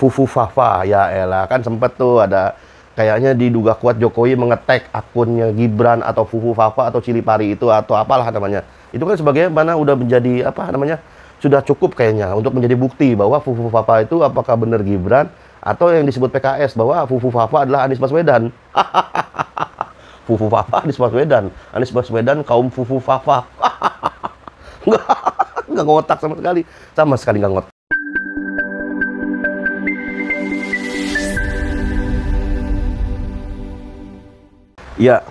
fufu fafa ya elah kan sempet tuh ada kayaknya diduga kuat Jokowi mengetek akunnya Gibran atau fufu fafa atau Cili Pari itu atau apalah namanya itu kan sebagai mana udah menjadi apa namanya sudah cukup kayaknya untuk menjadi bukti bahwa fufu fafa itu apakah benar Gibran atau yang disebut PKS bahwa fufu fafa adalah Anies Baswedan fufu fafa Anies Baswedan Anies Baswedan kaum fufu fafa nggak nggak ngotak sama sekali sama sekali nggak ngotak Ya,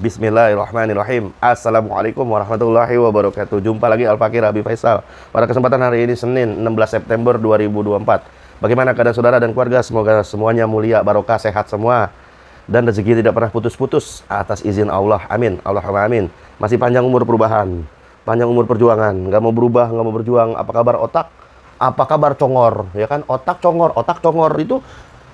Bismillahirrahmanirrahim. Assalamualaikum warahmatullahi wabarakatuh. Jumpa lagi Al Fakir Abi Faisal. Pada kesempatan hari ini Senin 16 September 2024. Bagaimana keadaan saudara dan keluarga? Semoga semuanya mulia, barokah, sehat semua dan rezeki tidak pernah putus-putus atas izin Allah. Amin. Allahumma amin. Masih panjang umur perubahan, panjang umur perjuangan. Gak mau berubah, gak mau berjuang. Apa kabar otak? Apa kabar congor? Ya kan? Otak congor, otak congor itu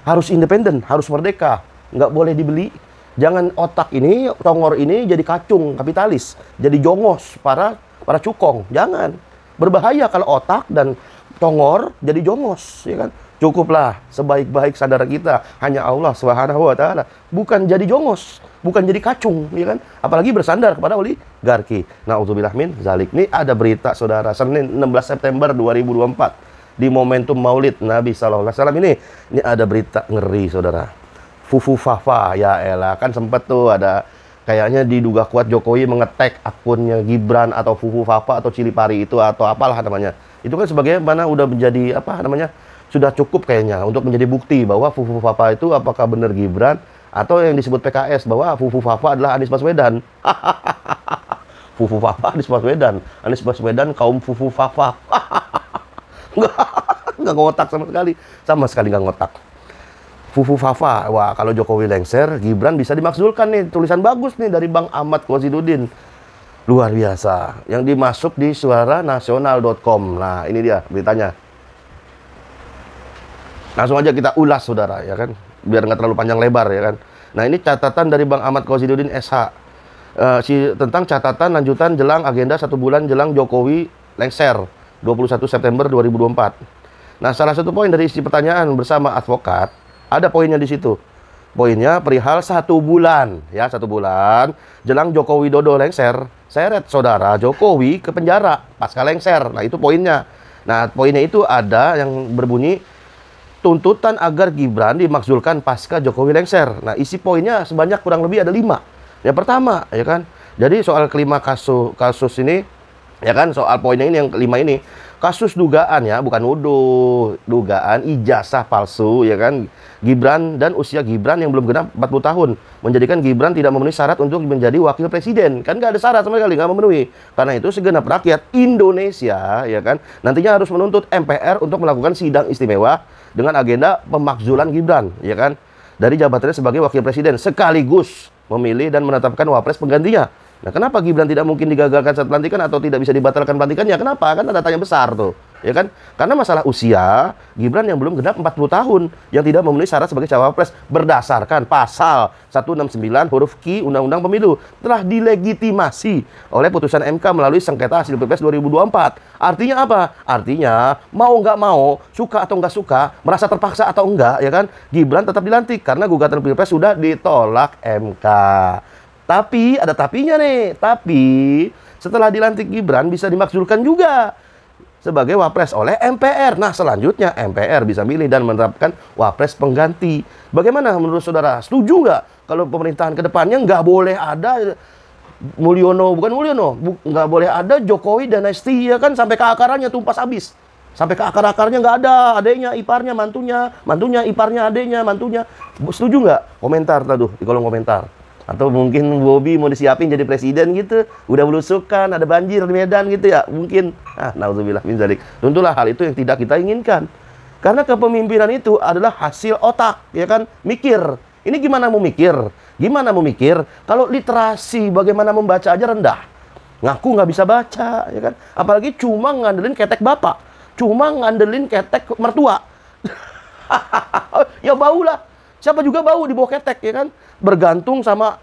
harus independen, harus merdeka. Nggak boleh dibeli, Jangan otak ini, tongor ini jadi kacung kapitalis, jadi jongos para para cukong. Jangan. Berbahaya kalau otak dan tongor jadi jongos, ya kan? Cukuplah sebaik-baik sadar kita hanya Allah Subhanahu wa taala, bukan jadi jongos, bukan jadi kacung, ya kan? Apalagi bersandar kepada garki. Nah min zalik. Nih ada berita Saudara Senin 16 September 2024 di momentum Maulid Nabi sallallahu alaihi wasallam ini ini ada berita ngeri Saudara. Fufu Fafa ya elah kan sempet tuh ada kayaknya diduga kuat Jokowi mengetek akunnya Gibran atau Fufu Fafa atau Cili Pari itu atau apalah namanya itu kan sebagai mana udah menjadi apa namanya sudah cukup kayaknya untuk menjadi bukti bahwa Fufu Fafa itu apakah benar Gibran atau yang disebut PKS bahwa Fufu Fafa adalah Anies Baswedan Fufu Fafa Anies Baswedan Anies Baswedan kaum Fufu Fafa nggak nggak ngotak sama sekali sama sekali nggak ngotak Fufu Fafa. Wah, kalau Jokowi lengser, Gibran bisa dimaksudkan nih. Tulisan bagus nih dari Bang Ahmad Kwasidudin. Luar biasa. Yang dimasuk di suara suaranasional.com. Nah, ini dia beritanya. Langsung aja kita ulas, saudara, ya kan? Biar nggak terlalu panjang lebar, ya kan? Nah, ini catatan dari Bang Ahmad Kwasidudin SH. Uh, eh, si, tentang catatan lanjutan jelang agenda satu bulan jelang Jokowi lengser 21 September 2024. Nah, salah satu poin dari isi pertanyaan bersama advokat ada poinnya di situ. Poinnya perihal satu bulan, ya satu bulan jelang Jokowi Dodo lengser, seret saudara Jokowi ke penjara pasca lengser. Nah itu poinnya. Nah poinnya itu ada yang berbunyi tuntutan agar Gibran dimakzulkan pasca Jokowi lengser. Nah isi poinnya sebanyak kurang lebih ada lima. Yang pertama, ya kan. Jadi soal kelima kasus kasus ini, ya kan soal poinnya ini yang kelima ini kasus dugaan ya, bukan wudhu, dugaan ijazah palsu ya kan Gibran dan usia Gibran yang belum genap 40 tahun menjadikan Gibran tidak memenuhi syarat untuk menjadi wakil presiden kan nggak ada syarat sama sekali nggak memenuhi karena itu segenap rakyat Indonesia ya kan nantinya harus menuntut MPR untuk melakukan sidang istimewa dengan agenda pemakzulan Gibran ya kan dari jabatannya sebagai wakil presiden sekaligus memilih dan menetapkan wapres penggantinya Nah, kenapa Gibran tidak mungkin digagalkan saat pelantikan atau tidak bisa dibatalkan pelantikannya? Kenapa? Kan ada tanya besar tuh ya kan? Karena masalah usia, Gibran yang belum genap 40 tahun yang tidak memenuhi syarat sebagai cawapres berdasarkan pasal 169 huruf Q Undang-Undang Pemilu telah dilegitimasi oleh putusan MK melalui sengketa hasil Pilpres 2024. Artinya apa? Artinya mau nggak mau, suka atau nggak suka, merasa terpaksa atau enggak, ya kan? Gibran tetap dilantik karena gugatan Pilpres sudah ditolak MK. Tapi ada tapinya nih. Tapi setelah dilantik Gibran bisa dimaksudkan juga sebagai wapres oleh MPR. Nah, selanjutnya MPR bisa milih dan menerapkan wapres pengganti. Bagaimana menurut saudara? Setuju nggak kalau pemerintahan kedepannya nggak boleh ada Mulyono, bukan Mulyono, bu, nggak boleh ada Jokowi dan ya kan sampai ke akarannya tumpas habis. Sampai ke akar-akarnya nggak ada, adanya, iparnya, mantunya, mantunya, iparnya, adanya, mantunya. Setuju nggak? Komentar, tadi di kolom komentar. Atau mungkin Bobi mau disiapin jadi presiden gitu, udah belusukan, ada banjir di Medan gitu ya, mungkin. Ah, naudzubillah min zalik. Tentulah hal itu yang tidak kita inginkan. Karena kepemimpinan itu adalah hasil otak, ya kan? Mikir. Ini gimana mau mikir? Gimana mau mikir? Kalau literasi bagaimana membaca aja rendah. Ngaku nggak bisa baca, ya kan? Apalagi cuma ngandelin ketek bapak. Cuma ngandelin ketek mertua. ya baulah. Siapa juga bau di bawah ketek ya kan? Bergantung sama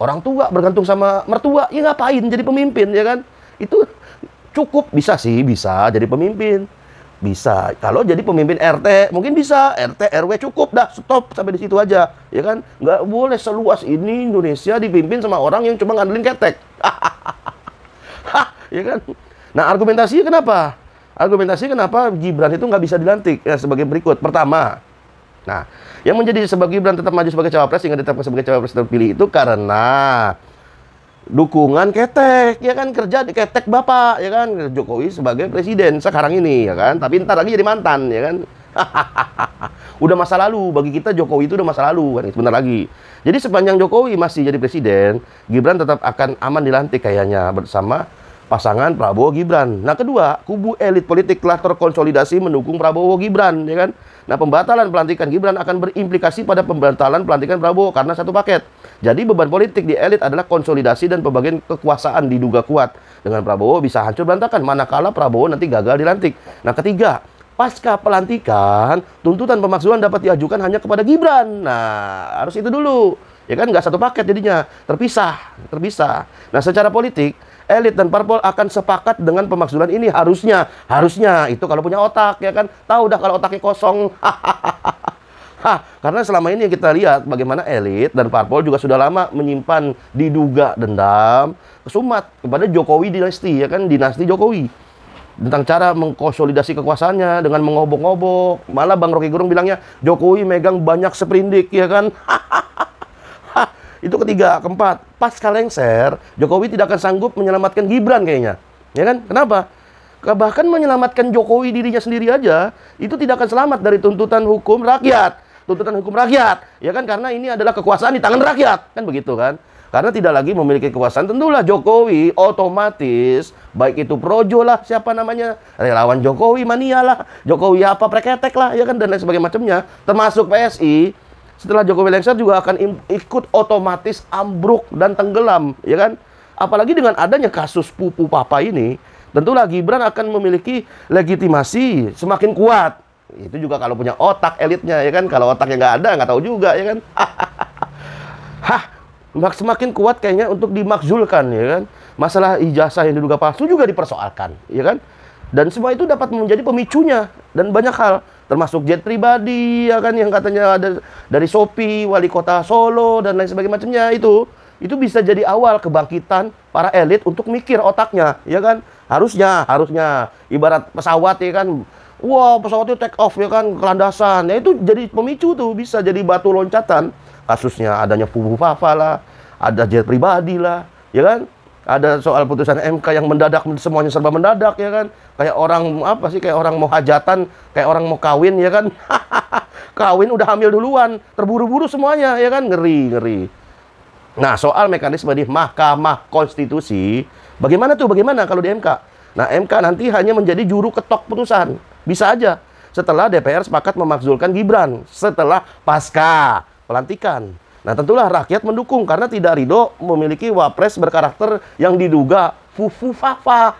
orang tua, bergantung sama mertua. Ya ngapain jadi pemimpin ya kan? Itu cukup bisa sih, bisa jadi pemimpin. Bisa. Kalau jadi pemimpin RT mungkin bisa, RT RW cukup dah, stop sampai di situ aja, ya kan? Nggak boleh seluas ini Indonesia dipimpin sama orang yang cuma ngandelin ketek. ya kan? Nah, argumentasinya kenapa? argumentasi kenapa Gibran itu nggak bisa dilantik? Ya, sebagai berikut. Pertama, Nah, yang menjadi sebab Gibran tetap maju sebagai cawapres sehingga tetap sebagai cawapres terpilih itu karena dukungan ketek ya kan kerja di ketek bapak ya kan Jokowi sebagai presiden sekarang ini ya kan tapi ntar lagi jadi mantan ya kan udah masa lalu bagi kita Jokowi itu udah masa lalu kan sebentar lagi jadi sepanjang Jokowi masih jadi presiden Gibran tetap akan aman dilantik kayaknya bersama pasangan Prabowo Gibran. Nah kedua, kubu elit politik telah terkonsolidasi mendukung Prabowo Gibran, ya kan? Nah pembatalan pelantikan Gibran akan berimplikasi pada pembatalan pelantikan Prabowo karena satu paket. Jadi beban politik di elit adalah konsolidasi dan pembagian kekuasaan diduga kuat. Dengan Prabowo bisa hancur berantakan manakala Prabowo nanti gagal dilantik. Nah ketiga, pasca pelantikan, tuntutan pemakzulan dapat diajukan hanya kepada Gibran. Nah, harus itu dulu. Ya kan nggak satu paket jadinya, terpisah, terpisah. Nah, secara politik elit dan parpol akan sepakat dengan pemaksulan ini harusnya harusnya itu kalau punya otak ya kan tahu dah kalau otaknya kosong Ha, karena selama ini yang kita lihat bagaimana elit dan parpol juga sudah lama menyimpan diduga dendam kesumat kepada Jokowi dinasti ya kan dinasti Jokowi tentang cara mengkonsolidasi kekuasaannya dengan mengobok-obok malah Bang Rocky Gerung bilangnya Jokowi megang banyak seprindik ya kan Itu ketiga, keempat, Pas kalengser, Jokowi tidak akan sanggup menyelamatkan Gibran kayaknya. Ya kan? Kenapa? Bahkan menyelamatkan Jokowi dirinya sendiri aja itu tidak akan selamat dari tuntutan hukum rakyat. Tuntutan hukum rakyat, ya kan? Karena ini adalah kekuasaan di tangan rakyat, kan begitu kan? Karena tidak lagi memiliki kekuasaan, tentulah Jokowi otomatis, baik itu Projo lah, siapa namanya, relawan Jokowi, mania lah, Jokowi apa, preketek lah, ya kan, dan lain sebagainya macamnya, termasuk PSI, setelah Jokowi lengser juga akan ikut otomatis ambruk dan tenggelam, ya kan? Apalagi dengan adanya kasus pupu papa ini, tentulah Gibran akan memiliki legitimasi semakin kuat. Itu juga kalau punya otak elitnya, ya kan? Kalau otaknya nggak ada, nggak tahu juga, ya kan? Hah, semakin kuat kayaknya untuk dimakzulkan, ya kan? Masalah ijazah yang diduga palsu juga dipersoalkan, ya kan? Dan semua itu dapat menjadi pemicunya dan banyak hal termasuk jet pribadi ya kan yang katanya ada dari Shopee, wali kota Solo dan lain sebagainya macamnya itu itu bisa jadi awal kebangkitan para elit untuk mikir otaknya ya kan harusnya harusnya ibarat pesawat ya kan wah wow, itu take off ya kan kelandasan ya itu jadi pemicu tuh bisa jadi batu loncatan kasusnya adanya Pupu Fafa lah ada jet pribadi lah ya kan ada soal putusan MK yang mendadak semuanya serba mendadak ya kan kayak orang apa sih kayak orang mau hajatan kayak orang mau kawin ya kan kawin udah hamil duluan terburu-buru semuanya ya kan ngeri ngeri nah soal mekanisme di Mahkamah Konstitusi bagaimana tuh bagaimana kalau di MK nah MK nanti hanya menjadi juru ketok putusan bisa aja setelah DPR sepakat memakzulkan Gibran setelah pasca pelantikan Nah tentulah rakyat mendukung karena tidak ridho memiliki wapres berkarakter yang diduga fufu fafa.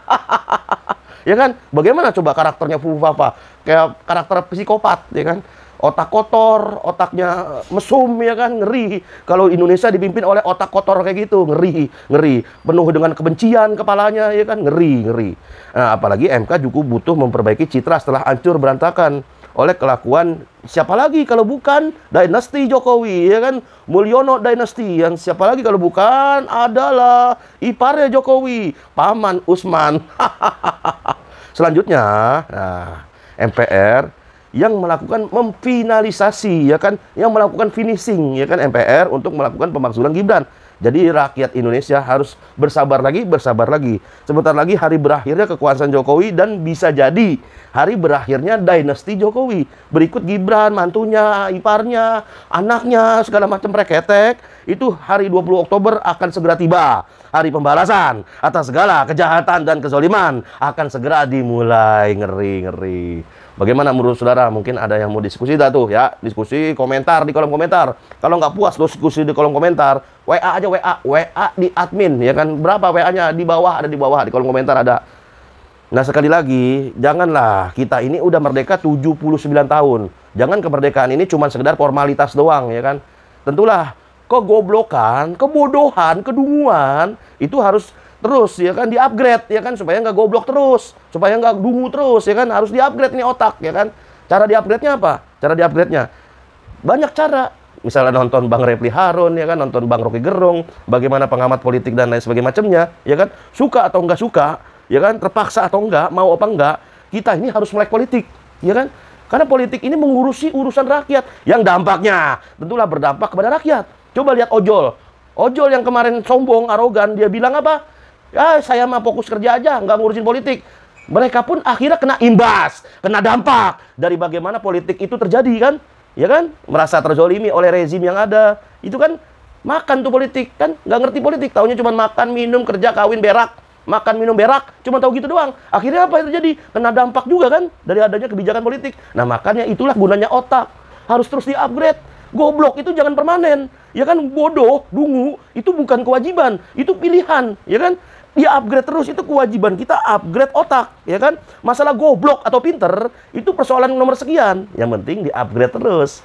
ya kan? Bagaimana coba karakternya fufu fafa? Kayak karakter psikopat, ya kan? Otak kotor, otaknya mesum ya kan, ngeri. Kalau Indonesia dipimpin oleh otak kotor kayak gitu, ngeri, ngeri. Penuh dengan kebencian kepalanya ya kan, ngeri, ngeri. Nah, apalagi MK juga butuh memperbaiki citra setelah hancur berantakan oleh kelakuan siapa lagi kalau bukan dinasti Jokowi ya kan Mulyono dinasti yang siapa lagi kalau bukan adalah iparnya Jokowi paman Usman selanjutnya nah, MPR yang melakukan memfinalisasi ya kan yang melakukan finishing ya kan MPR untuk melakukan pemaksulan Gibran jadi rakyat Indonesia harus bersabar lagi, bersabar lagi. Sebentar lagi hari berakhirnya kekuasaan Jokowi dan bisa jadi hari berakhirnya dinasti Jokowi. Berikut Gibran, mantunya, iparnya, anaknya, segala macam reketek. Itu hari 20 Oktober akan segera tiba. Hari pembalasan atas segala kejahatan dan kezoliman akan segera dimulai. Ngeri, ngeri. Bagaimana menurut saudara? Mungkin ada yang mau diskusi dah tuh ya. Diskusi komentar di kolom komentar. Kalau nggak puas lo diskusi di kolom komentar. WA aja WA. WA di admin ya kan. Berapa WA-nya? Di bawah ada di bawah. Di kolom komentar ada. Nah sekali lagi, janganlah kita ini udah merdeka 79 tahun. Jangan kemerdekaan ini cuma sekedar formalitas doang ya kan. Tentulah kegoblokan, kebodohan, kedunguan itu harus terus ya kan di upgrade ya kan supaya nggak goblok terus supaya nggak dungu terus ya kan harus di upgrade nih otak ya kan cara di upgrade nya apa cara di upgrade nya banyak cara misalnya nonton Bang Repli Harun ya kan nonton Bang Rocky Gerung bagaimana pengamat politik dan lain sebagainya macamnya ya kan suka atau nggak suka ya kan terpaksa atau nggak mau apa nggak kita ini harus melek politik ya kan karena politik ini mengurusi urusan rakyat yang dampaknya tentulah berdampak kepada rakyat coba lihat ojol ojol yang kemarin sombong arogan dia bilang apa Ya saya mah fokus kerja aja, nggak ngurusin politik. Mereka pun akhirnya kena imbas, kena dampak dari bagaimana politik itu terjadi kan? Ya kan? Merasa terzolimi oleh rezim yang ada. Itu kan makan tuh politik kan? Nggak ngerti politik, tahunya cuma makan, minum, kerja, kawin, berak. Makan, minum, berak, cuma tahu gitu doang. Akhirnya apa yang terjadi? Kena dampak juga kan dari adanya kebijakan politik. Nah makanya itulah gunanya otak. Harus terus di-upgrade goblok itu jangan permanen ya kan bodoh dungu itu bukan kewajiban itu pilihan ya kan dia upgrade terus itu kewajiban kita upgrade otak, ya kan? Masalah goblok atau pinter itu persoalan nomor sekian. Yang penting di upgrade terus.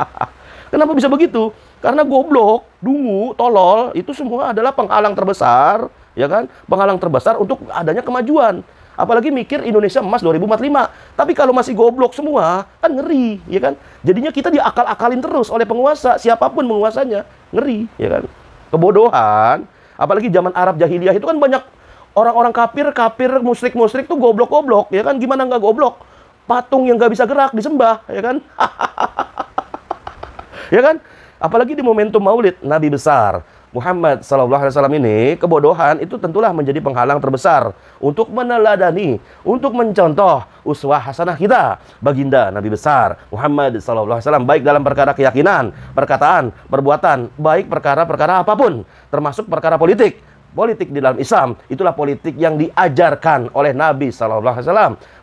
Kenapa bisa begitu? Karena goblok, dungu, tolol itu semua adalah penghalang terbesar, ya kan? Penghalang terbesar untuk adanya kemajuan. Apalagi mikir Indonesia emas 2045. Tapi kalau masih goblok semua, kan ngeri, ya kan? Jadinya kita diakal-akalin terus oleh penguasa, siapapun penguasanya, ngeri, ya kan? Kebodohan Apalagi zaman Arab jahiliyah itu kan banyak orang-orang kafir, kafir, musyrik-musyrik tuh goblok-goblok, ya kan? Gimana nggak goblok? Patung yang nggak bisa gerak disembah, ya kan? ya kan? Apalagi di momentum Maulid Nabi besar Muhammad saw ini kebodohan itu tentulah menjadi penghalang terbesar untuk meneladani, untuk mencontoh uswah hasanah kita baginda Nabi besar Muhammad saw baik dalam perkara keyakinan, perkataan, perbuatan, baik perkara-perkara apapun termasuk perkara politik politik di dalam Islam itulah politik yang diajarkan oleh Nabi saw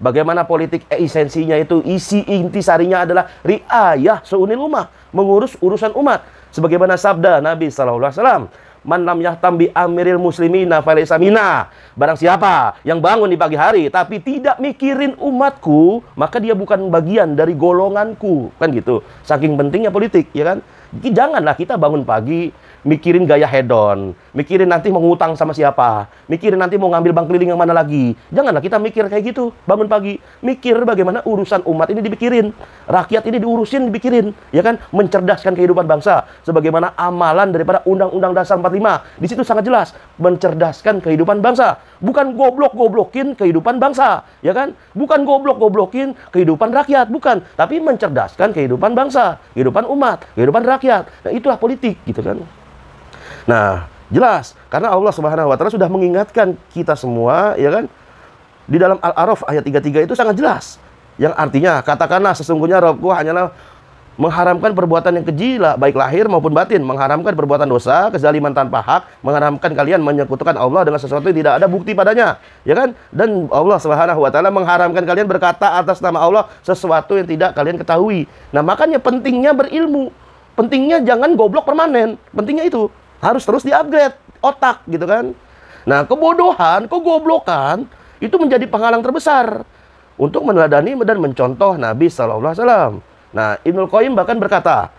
Bagaimana politik esensinya itu isi intisarinya adalah riayah seunil umat, mengurus urusan umat Sebagaimana sabda Nabi sallallahu alaihi wasallam, "Man lam yahtam bi amiril muslimina falaysa mina. Barang siapa yang bangun di pagi hari tapi tidak mikirin umatku, maka dia bukan bagian dari golonganku. Kan gitu. Saking pentingnya politik, ya kan? Janganlah kita bangun pagi mikirin gaya hedon, mikirin nanti mau ngutang sama siapa, mikirin nanti mau ngambil bank keliling yang mana lagi. Janganlah kita mikir kayak gitu, bangun pagi, mikir bagaimana urusan umat ini dipikirin, rakyat ini diurusin, dipikirin, ya kan? Mencerdaskan kehidupan bangsa sebagaimana amalan daripada Undang-Undang Dasar 45. Di situ sangat jelas mencerdaskan kehidupan bangsa, bukan goblok-goblokin kehidupan bangsa, ya kan? Bukan goblok-goblokin kehidupan rakyat, bukan, tapi mencerdaskan kehidupan bangsa, kehidupan umat, kehidupan rakyat rakyat. Nah, itulah politik gitu kan. Nah, jelas karena Allah Subhanahu wa taala sudah mengingatkan kita semua ya kan di dalam Al-Araf ayat 33 itu sangat jelas yang artinya katakanlah sesungguhnya Rabbku hanyalah mengharamkan perbuatan yang keji, baik lahir maupun batin mengharamkan perbuatan dosa kezaliman tanpa hak mengharamkan kalian menyekutukan Allah dengan sesuatu yang tidak ada bukti padanya ya kan dan Allah Subhanahu wa taala mengharamkan kalian berkata atas nama Allah sesuatu yang tidak kalian ketahui nah makanya pentingnya berilmu pentingnya jangan goblok permanen. Pentingnya itu harus terus diupgrade otak gitu kan. Nah, kebodohan, kegoblokan itu menjadi penghalang terbesar untuk meneladani dan mencontoh Nabi sallallahu alaihi wasallam. Nah, Ibnul Qayyim bahkan berkata,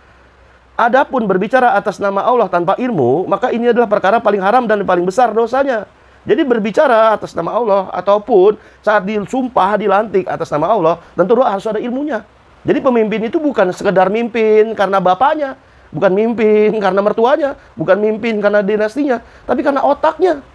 Adapun berbicara atas nama Allah tanpa ilmu, maka ini adalah perkara paling haram dan paling besar dosanya. Jadi berbicara atas nama Allah ataupun saat disumpah dilantik atas nama Allah, tentu harus ada ilmunya. Jadi pemimpin itu bukan sekedar mimpin karena bapaknya, bukan mimpin karena mertuanya, bukan mimpin karena dinastinya, tapi karena otaknya.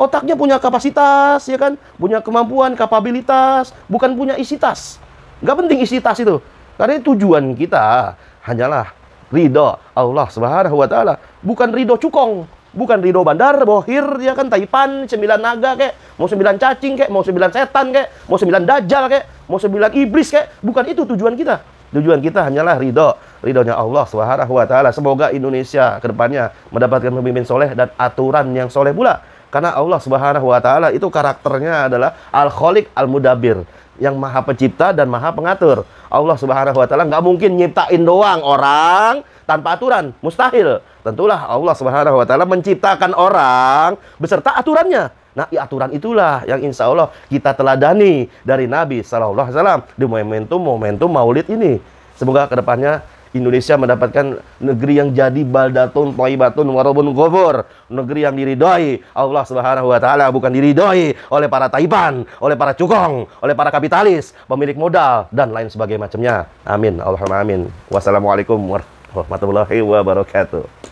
Otaknya punya kapasitas, ya kan? Punya kemampuan, kapabilitas, bukan punya isi tas. Gak penting isi tas itu. Karena tujuan kita hanyalah ridho Allah Subhanahu wa taala, bukan ridho cukong bukan Rido Bandar, Bohir, ya kan Taipan, sembilan naga kek, mau sembilan cacing kek, mau sembilan setan kek, mau sembilan dajjal kek, mau sembilan iblis kek, bukan itu tujuan kita. Tujuan kita hanyalah ridho, ridhonya Allah Subhanahu wa taala. Semoga Indonesia kedepannya mendapatkan pemimpin soleh dan aturan yang soleh pula. Karena Allah Subhanahu wa taala itu karakternya adalah al Kholik al Mudabir yang maha pencipta dan maha pengatur. Allah Subhanahu wa taala nggak mungkin nyiptain doang orang tanpa aturan, mustahil. Tentulah Allah Subhanahu wa taala menciptakan orang beserta aturannya. Nah, ya, aturan itulah yang insya Allah kita teladani dari Nabi Sallallahu Alaihi Wasallam di momentum-momentum maulid ini. Semoga kedepannya Indonesia mendapatkan negeri yang jadi baldatun toibatun warobun gobor negeri yang diridhoi Allah Subhanahu wa taala bukan diridhoi oleh para taiban, oleh para cukong oleh para kapitalis pemilik modal dan lain sebagainya amin Allahumma amin wassalamualaikum warahmatullahi wabarakatuh